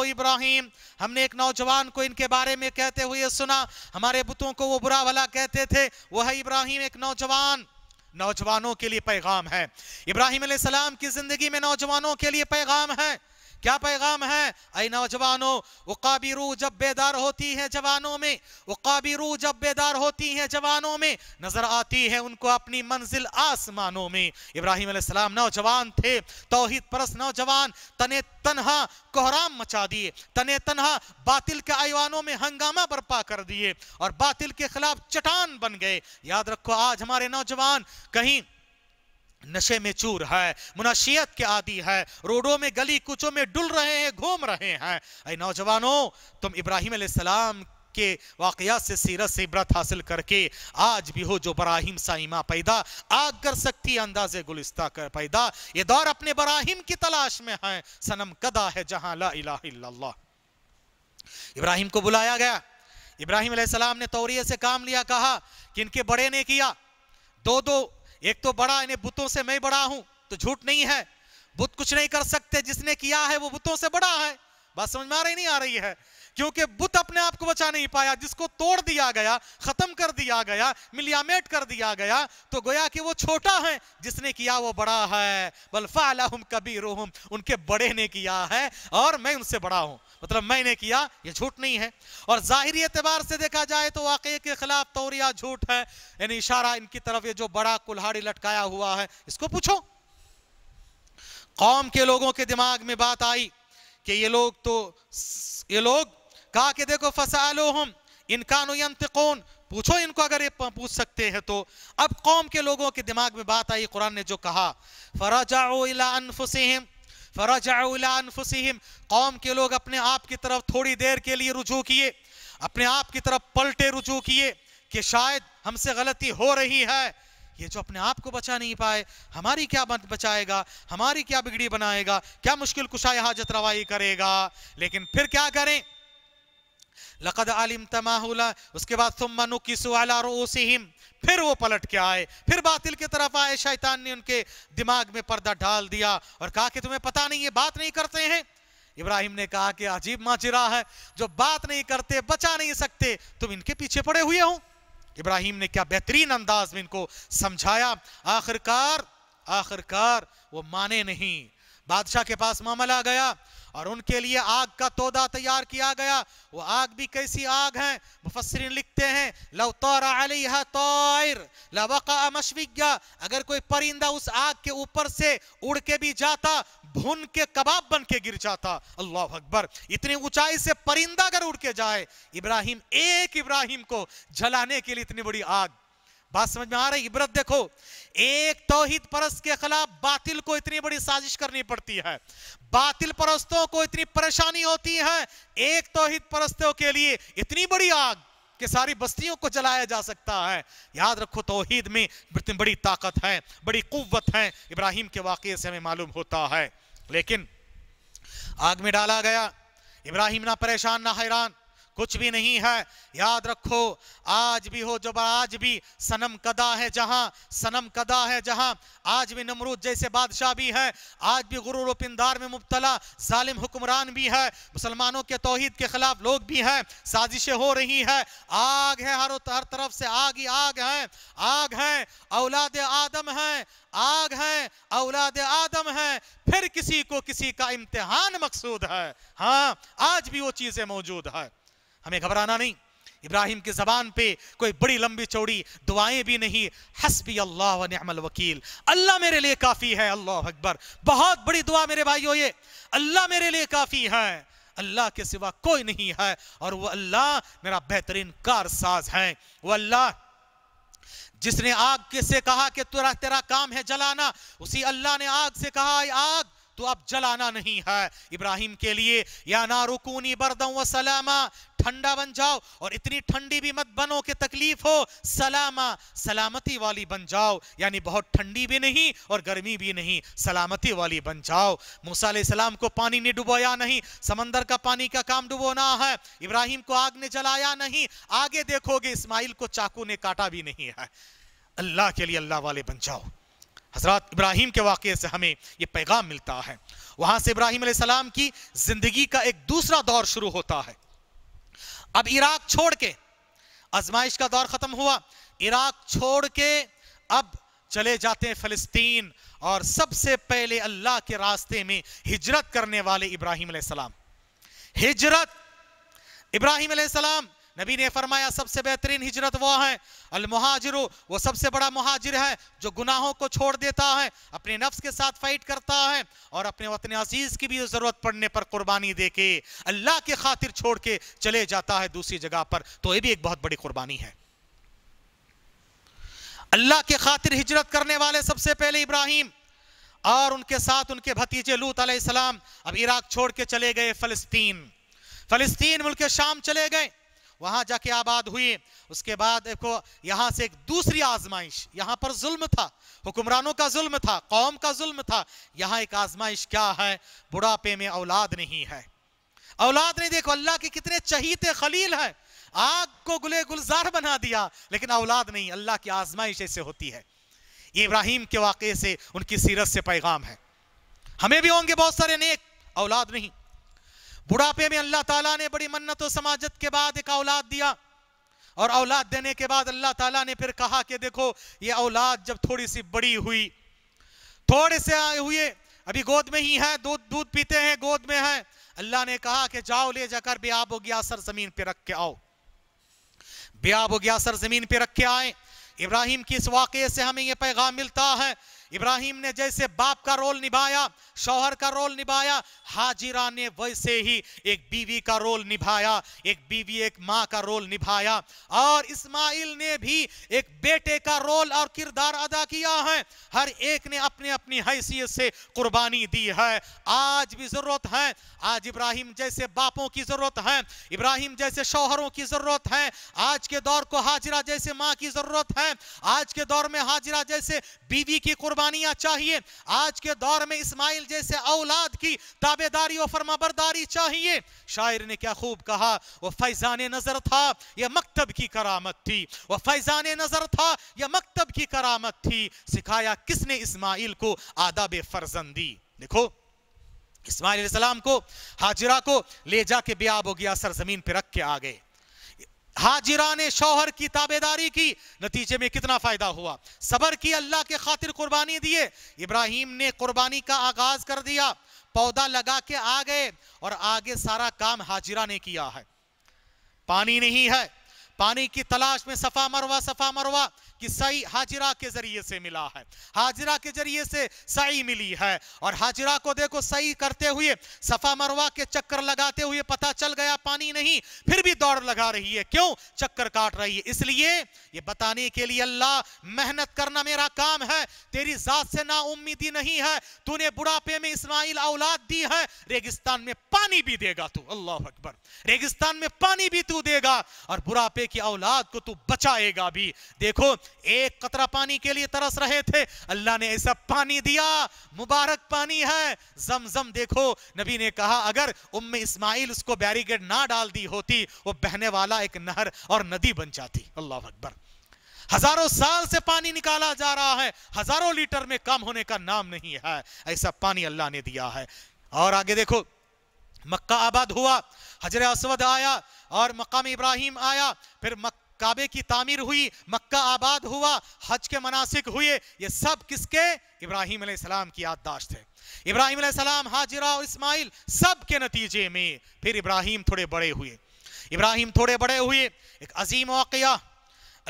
इब्राहिम हमने एक नौजवान को इनके बारे में कहते हुए सुना हमारे बुतों को वो बुरा भला कहते थे वह इब्राहिम एक नौजवान नौजवानों के लिए पैगाम है इब्राहिम की ज़िंदगी में नौजवानों के लिए पैगाम है क्या पैगाम है अय नौजवानों वकाबी रूह जब बेदार होती है जवानों में वकाबी रूह जब बेदार होती है जवानों में नजर आती है उनको अपनी मंजिल आसमानों में इब्राहिम सलाम नौजवान थे तोहिद परस नौजवान तने तनहा कोहराम मचा दिए तने तनहा बातिल के आयवानों में हंगामा बर्पा कर दिए और बातिल के खिलाफ चटान बन गए याद रखो आज हमारे नौजवान कहीं नशे में चूर है मुनाशियत के आदि है रोडों में गली कुचों में डुल रहे हैं घूम रहे हैं अरे नौजवानों तुम इब्राहिम सलाम के वाकयात से सीरत से इबरत हासिल करके आज भी हो जो बराहिम साइमा पैदा आग कर सकती अंदाजे गुलिस्ता कर पैदा ये दौर अपने बराहिम की तलाश में है सनम कदा है जहां ला इब्राहिम को बुलाया गया इब्राहिम सलाम ने तौरिया से काम लिया कहा कि इनके बड़े ने किया दो दो एक तो बड़ा इन्हें बुतों से मैं बड़ा हूं तो झूठ नहीं है बुत कुछ नहीं कर सकते जिसने किया है वो बुतों से बड़ा है बात समझ में आ रही नहीं आ रही है क्योंकि बुत अपने आप को बचा नहीं पाया जिसको तोड़ दिया गया खत्म कर दिया गया मिलियामेट कर दिया गया तो गोया कि वो छोटा है जिसने किया वो बड़ा है बलफा कबीर उनके बड़े ने किया है और मैं उनसे बड़ा हूं मतलब मैंने किया ये झूठ नहीं है और ज़ाहरी एतबार से देखा जाए तो वाकई के खिलाफ तोरिया झूठ है यानी इशारा इनकी तरफ ये जो बड़ा कुल्हाड़ी लटकाया हुआ है इसको पूछो कौम के लोगों के दिमाग में बात आई कि ये लोग तो ये लोग कहा कि देखो फसालो हम इनकानो यंतकोन पूछो इनको अगर ये पूछ सकते हैं तो अब कौम के लोगों के दिमाग में बात आई कुरान ने जो कहा फराजा इला फ़रजाउलाफसिम कौम के लोग अपने आप की तरफ थोड़ी देर के लिए रुझू किए अपने आप की तरफ पलटे रुझू किए कि शायद हमसे गलती हो रही है ये जो अपने आप को बचा नहीं पाए हमारी क्या बचाएगा हमारी क्या बिगड़ी बनाएगा क्या मुश्किल कुशाई हाजत रवाई करेगा लेकिन फिर क्या करें लकद आलिम तमाहुला उसके बाद सुमनु किसुआला रोसिम फिर वो पलट के आए फिर बातिल की तरफ आए शैतान ने उनके दिमाग में पर्दा डाल दिया और कहा कि तुम्हें पता नहीं ये बात नहीं करते हैं इब्राहिम ने कहा कि अजीब माजिरा है जो बात नहीं करते बचा नहीं सकते तुम इनके पीछे पड़े हुए हो इब्राहिम ने क्या बेहतरीन अंदाज में इनको समझाया आखिरकार आखिरकार वो माने नहीं बादशाह के पास मामला गया और उनके लिए आग का तोदा तैयार किया गया वो आग भी कैसी आग है मुफसरीन लिखते हैं लव तौर लवका मशविज्ञा अगर कोई परिंदा उस आग के ऊपर से उड़ के भी जाता भुन के कबाब बन के गिर जाता अल्लाह अकबर इतनी ऊंचाई से परिंदा अगर उड़ के जाए इब्राहिम एक इब्राहिम को जलाने के लिए इतनी बड़ी आग बात समझ में आ रही इबरत देखो एक तो परस्त के खिलाफ बातिल को इतनी बड़ी साजिश करनी पड़ती है बातिल परस्तों को इतनी परेशानी होती है एक तोहिद परस्तों के लिए इतनी बड़ी आग के सारी बस्तियों को जलाया जा सकता है याद रखो तोहीद में बड़ी ताकत है बड़ी कुत है इब्राहिम के वाक्य से हमें मालूम होता है लेकिन आग में डाला गया इब्राहिम ना परेशान ना हैरान कुछ भी नहीं है याद रखो आज भी हो जब आज भी सनम कदा है जहां सनम कदा है जहां आज भी नमरूद जैसे बादशाह भी है आज भी गुरु रुपिंदार में मुबतला जालिम हुक्मरान भी है मुसलमानों के तोहहीद के खिलाफ लोग भी हैं साजिशें हो रही है आग है हर हर तरफ से आग ही आग है आग है औलाद आदम है आग है औलाद आदम है फिर किसी को किसी का इम्तिहान मकसूद है हाँ आज भी वो चीज़ें मौजूद है हमें घबराना नहीं इब्राहिम की जबान पे कोई बड़ी लंबी चौड़ी दुआएं भी नहीं हसबी अल्लाह नमल वकील अल्लाह मेरे लिए काफ़ी है अल्लाह अकबर बहुत बड़ी दुआ मेरे भाइयों ये अल्लाह मेरे लिए काफ़ी है अल्लाह के सिवा कोई नहीं है और वो अल्लाह मेरा बेहतरीन कारसाज है वो अल्लाह जिसने आग से कहा कि तेरा तेरा काम है जलाना उसी अल्लाह ने आग से कहा आग तो अब जलाना नहीं है इब्राहिम के लिए या ना रुकूनी बरदम व सलामा ठंडा बन जाओ और इतनी ठंडी भी मत बनो कि तकलीफ हो सलामा सलामती वाली बन जाओ यानी बहुत ठंडी भी नहीं और गर्मी भी नहीं सलामती वाली बन जाओ मूसा सलाम को पानी ने डुबोया नहीं समंदर का पानी का काम डुबोना है इब्राहिम को आग ने जलाया नहीं आगे देखोगे इस्माइल को चाकू ने काटा भी नहीं है अल्लाह के लिए अल्लाह वाले बन जाओ हजरत इब्राहिम के वाक़े से हमें ये पैगाम मिलता है वहां से इब्राहिम सलाम की ज़िंदगी का एक दूसरा दौर शुरू होता है अब इराक छोड़ के आजमाइश का दौर ख़त्म हुआ इराक छोड़ के अब चले जाते हैं फ़लस्तीन और सबसे पहले अल्लाह के रास्ते में हिजरत करने वाले इब्राहिम सलाम हिजरत इब्राहिम सलाम नबी ने फरमाया सबसे बेहतरीन हिजरत वो है अल महाजिर वो सबसे बड़ा महाजिर है जो गुनाहों को छोड़ देता है अपने नफ्स के साथ फाइट करता है और अपने वतन अजीज की भी ज़रूरत पड़ने पर कुर्बानी दे के अल्लाह के खातिर छोड़ के चले जाता है दूसरी जगह पर तो ये भी एक बहुत बड़ी कुर्बानी है अल्लाह के खातिर हिजरत करने वाले सबसे पहले इब्राहिम और उनके साथ उनके भतीजे लूत अलैहिस्सलाम अब इराक छोड़ के चले गए फलस्तीन फलस्तीन मुल्क शाम चले गए वहां जाके आबाद हुई उसके बाद देखो यहाँ से एक दूसरी आजमाइश यहाँ पर जुल्म था हुक्मरानों का जुल्म था कौम का जुल्म था यहाँ एक आजमाइश क्या है बुढ़ापे में औलाद नहीं है औलाद नहीं देखो अल्लाह के कितने चहीते खलील है आग को गुले गुलजार बना दिया लेकिन औलाद नहीं अल्लाह की आजमाइश ऐसे होती है इब्राहिम के वाक से उनकी सीरत से पैगाम है हमें भी होंगे बहुत सारे नेक औलाद नहीं बुढ़ापे में अल्लाह ताला ने बड़ी मन्नत समाजत के बाद एक औलाद दिया और औलाद देने के बाद अल्लाह ताला ने फिर कहा कि देखो ये औलाद जब थोड़ी सी बड़ी हुई थोड़े से आए हुए अभी गोद में ही है दूध दूध पीते हैं गोद में है अल्लाह ने कहा कि जाओ ले जाकर ब्याब गया सर जमीन पे रख के आओ ब्याब गया सर जमीन पे रख के आए इब्राहिम की इस वाक़े से हमें यह पैगाम मिलता है इब्राहिम ने जैसे बाप का रोल निभाया शौहर का रोल निभाया हाजिरा ने वैसे ही एक बीवी का रोल निभाया एक बीवी एक माँ का रोल निभाया और इस्माइल ने भी एक बेटे का रोल और किरदार अदा किया है हर एक ने अपने अपनी हैसियत से कुर्बानी दी है आज भी ज़रूरत है आज इब्राहिम जैसे बापों की ज़रूरत है इब्राहिम जैसे शौहरों की ज़रूरत है आज के दौर को हाजिरा जैसे माँ की ज़रूरत है आज के दौर में हाजिरा जैसे बीवी की कुर्बानियां चाहिए आज के दौर में इस्माइल जैसे औलाद की ताबेदारी और फरमाबरदारी चाहिए शायर ने क्या खूब कहा वह फैजान नजर था यह मकतब की करामत थी वह फैजान नजर था यह मकतब की करामत थी सिखाया किसने इस्माइल को आदाब फर्जंदी देखो इस्माइल सलाम को हाजिरा को ले जाके बेआब हो गया सरजमीन पर रख के आ गए हाजिरा ने शोहर की ताबेदारी की नतीजे में कितना फ़ायदा हुआ सबर की अल्लाह के खातिर कुर्बानी दिए इब्राहिम ने कुर्बानी का आगाज़ कर दिया पौधा लगा के आ गए और आगे सारा काम हाजिरा ने किया है पानी नहीं है पानी की तलाश में सफ़ा मरवा सफ़ा मरवा कि सही हाजिरा के जरिए से मिला है हाजिरा के जरिए से सही मिली है और हाजिरा को देखो सही करते हुए सफा मरवा के चक्कर लगाते हुए पता चल गया पानी नहीं फिर भी दौड़ लगा रही है क्यों चक्कर काट रही है इसलिए ये बताने के लिए अल्लाह मेहनत करना मेरा काम है तेरी जात से ना उम्मीदी नहीं है तूने बुढ़ापे में इस्माइल औलाद दी है रेगिस्तान में पानी भी देगा तू अल्लाह अकबर रेगिस्तान में पानी भी तू देगा और बुढ़ापे की औलाद को तू बचाएगा भी देखो एक कतरा पानी के लिए तरस रहे थे अल्लाह ने ऐसा पानी दिया मुबारक पानी है जमजम देखो नबी ने कहा अगर उम्म इस्माइल उसको बैरिकेड ना डाल दी होती वो बहने वाला एक नहर और नदी बन जाती अल्लाह अकबर हजारों साल से पानी निकाला जा रहा है हजारों लीटर में कम होने का नाम नहीं है ऐसा पानी अल्लाह ने दिया है और आगे देखो मक्का आबाद हुआ हजर असवद आया और मकाम इब्राहिम आया फिर मक्का काबे की तामीर हुई मक्का आबाद हुआ हज के मनासिक हुए ये सब किसके इब्राहिम सलाम की याददाश्त है इब्राहिम सलाम हाजिरा और इस्माइल सब के नतीजे में फिर इब्राहिम थोड़े बड़े हुए इब्राहिम थोड़े बड़े हुए एक अजीम वाकया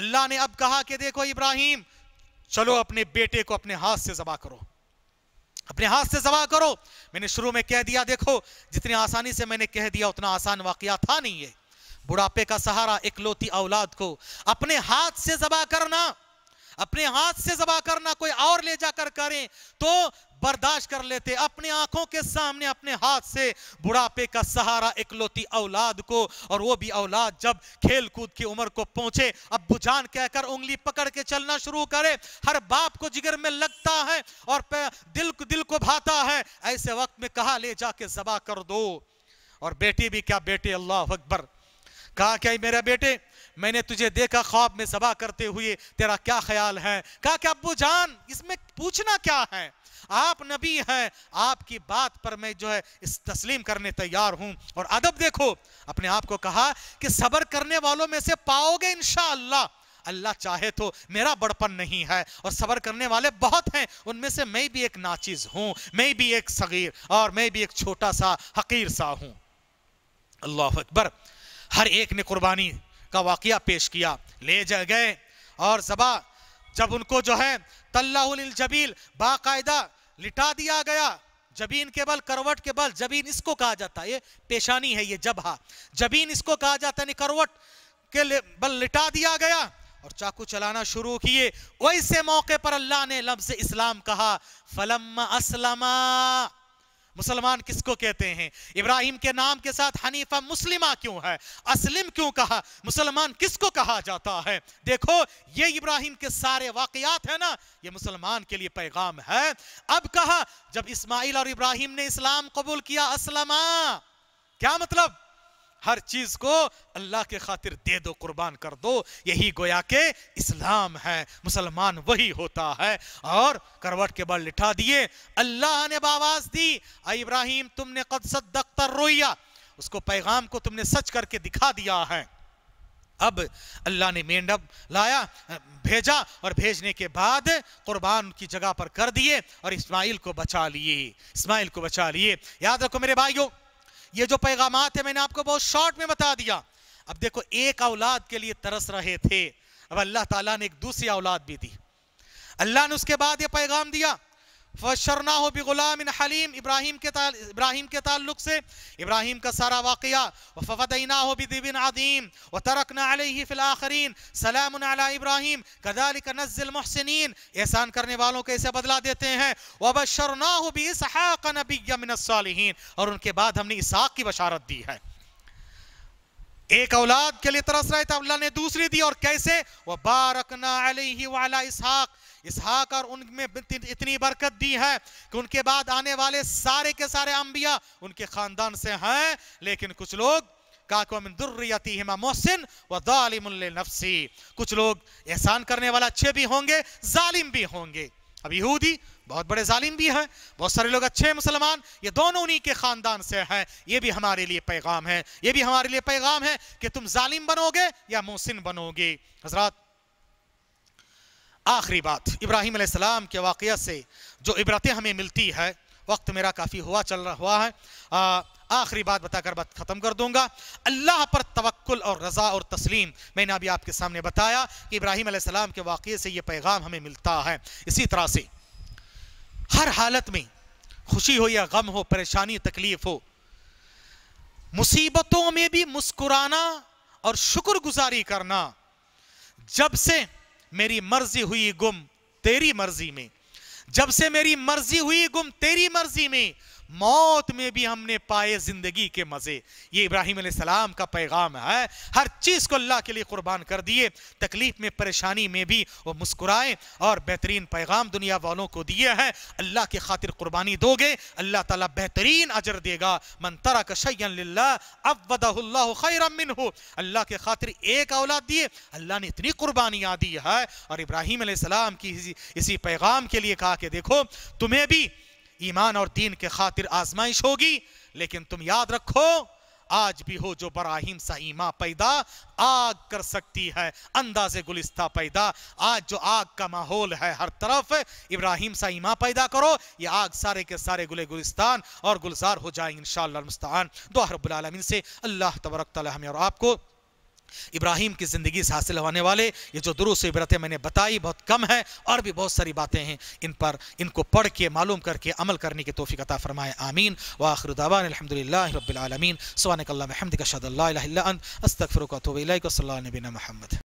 अल्लाह ने अब कहा कि देखो इब्राहिम चलो अपने बेटे को अपने हाथ से जबा करो अपने हाथ से जबा करो मैंने शुरू में कह दिया देखो जितनी आसानी से मैंने कह दिया उतना आसान वाकया था नहीं है बुढ़ापे का सहारा इकलौती औलाद को अपने हाथ से जबा करना अपने हाथ से जबा करना कोई और ले जाकर करें तो बर्दाश्त कर लेते अपने आंखों के सामने अपने हाथ से बुढ़ापे का सहारा इकलौती औलाद को और वो भी औलाद जब खेल कूद की उम्र को पहुंचे अब बुझान कहकर उंगली पकड़ के चलना शुरू करे हर बाप को जिगर में लगता है और दिल दिल को भाता है ऐसे वक्त में कहा ले जाके जबा कर दो और बेटी भी क्या बेटे अल्लाह अकबर कहा क्या मेरा बेटे मैंने तुझे देखा ख्वाब में सभा करते हुए तेरा क्या ख्याल है कहा कि अब्बू जान इसमें पूछना क्या है आप नबी हैं आपकी बात पर मैं जो है इस तस्लीम करने तैयार हूं और अदब देखो अपने आप को कहा कि सबर करने वालों में से पाओगे इनशा अल्लाह चाहे तो मेरा बड़पन नहीं है और सबर करने वाले बहुत हैं उनमें से मैं भी एक नाचिज हूं मैं भी एक सगीर और मैं भी एक छोटा सा हकीर सा हूं अल्लाह अकबर हर एक ने कुर्बानी का वाक़ पेश किया ले जा गए और जबा जब उनको जो है तल्लाजबील बाकायदा लिटा दिया गया जबीन के बल करवट के बल जबीन इसको कहा जाता है ये पेशानी है ये जबहा जबीन इसको कहा जाता है करवट के बल लिटा दिया गया और चाकू चलाना शुरू किए वैसे मौके पर अल्लाह ने लफ्ज इस्लाम कहा फलम असलमा मुसलमान किसको कहते हैं इब्राहिम के नाम के साथ हनीफा मुस्लिमा क्यों है असलिम क्यों कहा मुसलमान किसको कहा जाता है देखो ये इब्राहिम के सारे वाकयात है ना ये मुसलमान के लिए पैगाम है अब कहा जब इस्माइल और इब्राहिम ने इस्लाम कबूल किया असलमा क्या मतलब हर चीज को अल्लाह के खातिर दे दो कुर्बान कर दो यही गोया के इस्लाम है मुसलमान वही होता है और करवट के बल लिठा दिए अल्लाह ने आवाज दी इब्राहिम तुमने कद सदर रोया उसको पैगाम को तुमने सच करके दिखा दिया है अब अल्लाह ने मेंढक लाया भेजा और भेजने के बाद कुर्बान की जगह पर कर दिए और इस्माइल को बचा लिए इस्माइल को बचा लिए याद रखो मेरे भाइयों ये जो पैगाम है मैंने आपको बहुत शॉर्ट में बता दिया अब देखो एक औलाद के लिए तरस रहे थे अब अल्लाह ताला ने एक दूसरी औलाद भी दी अल्लाह ने उसके बाद ये पैगाम दिया फशरना हो बिगुलाम इन हलीम इब्राहिम के इब्राहिम के ताल्लुक से इब्राहिम का सारा वाक़िया व फ़तना हो बिदिबिन आदीम व तरकना फ़िलाखरीन सलाम इब्राहिम कदाल नज़ल महसिन एहसान करने वालों को ऐसे बदला देते हैं व बशरना हो बी इसहाक़ नबी नबीमिनसालहन और उनके बाद हमने इसहाक़ की बशारत दी है एक औलाद के लिए तरस रहे थे अल्लाह ने दूसरी दी और कैसे वह बारकना वाला इसहाक़ इसहाक और उनमें इतनी बरकत दी है कि उनके बाद आने वाले सारे के सारे अंबिया उनके खानदान से हैं लेकिन कुछ लोग मोहसिन नफसी कुछ लोग एहसान करने वाले अच्छे भी होंगे जालिम भी होंगे अब यहूदी बहुत बड़े जालिम भी हैं बहुत सारे लोग अच्छे मुसलमान ये दोनों उन्हीं के ख़ानदान से हैं ये भी हमारे लिए पैगाम है ये भी हमारे लिए पैगाम है कि तुम जालिम बनोगे या मोहसिन बनोगे हजरात आखिरी बात इब्राहिम सलाम के वाक़ से जो इबरतें हमें मिलती है वक्त मेरा काफ़ी हुआ चल रहा हुआ है आखिरी बात बताकर बात ख़त्म कर दूंगा अल्लाह पर तवक्ल और रज़ा और तस्लीम मैंने अभी आपके सामने बताया कि इब्राहिम सलाम के वाक़े से ये पैगाम हमें मिलता है इसी तरह से हर हालत में खुशी हो या गम हो परेशानी तकलीफ़ हो मुसीबतों में भी मुस्कुराना और शुक्रगुजारी करना जब से मेरी मर्जी हुई गुम तेरी मर्जी में जब से मेरी मर्जी हुई गुम तेरी मर्जी में मौत में भी हमने पाए जिंदगी के मज़े ये इब्राहिम सलाम का पैगाम है हर चीज़ को अल्लाह के लिए कुर्बान कर दिए तकलीफ़ में परेशानी में भी वो मुस्कुराए और बेहतरीन पैगाम दुनिया वालों को दिए हैं अल्लाह की खातिर कुर्बानी दोगे अल्लाह ताला बेहतरीन अजर देगा मन तरा कशैल्ला खैरमिन हो अल्लाह के खातिर एक औलाद दिए अल्लाह ने इतनी कुर्बानियाँ दी है और इब्राहिम की इसी, इसी पैगाम के लिए कहा कि देखो तुम्हें भी ईमान और दीन के खातिर आजमाइश होगी लेकिन तुम याद रखो आज भी हो जो बराहिम सा ईमा पैदा आग कर सकती है अंदाजे गुलिस्ता पैदा आज जो आग का माहौल है हर तरफ इब्राहिम सा ईमा पैदा करो ये आग सारे के सारे गुले गुलिस्तान और गुलजार हो जाएंगे इन शाह मुस्तान दो हरबुल से अल्लाह तबरक हमें और आपको इब्राहिम की ज़िंदगी से हासिल होने वाले ये जो दुरुस्त इबरतें मैंने बताई बहुत कम है और भी बहुत सारी बातें हैं इन पर इनको पढ़ के मालूम करके अमल करने की तोफ़ी अता फ़रमाए आमीन वाखिर अलहमदिल्ला रबालमीन महमदी का शदल अस्तफ़र का तो महमद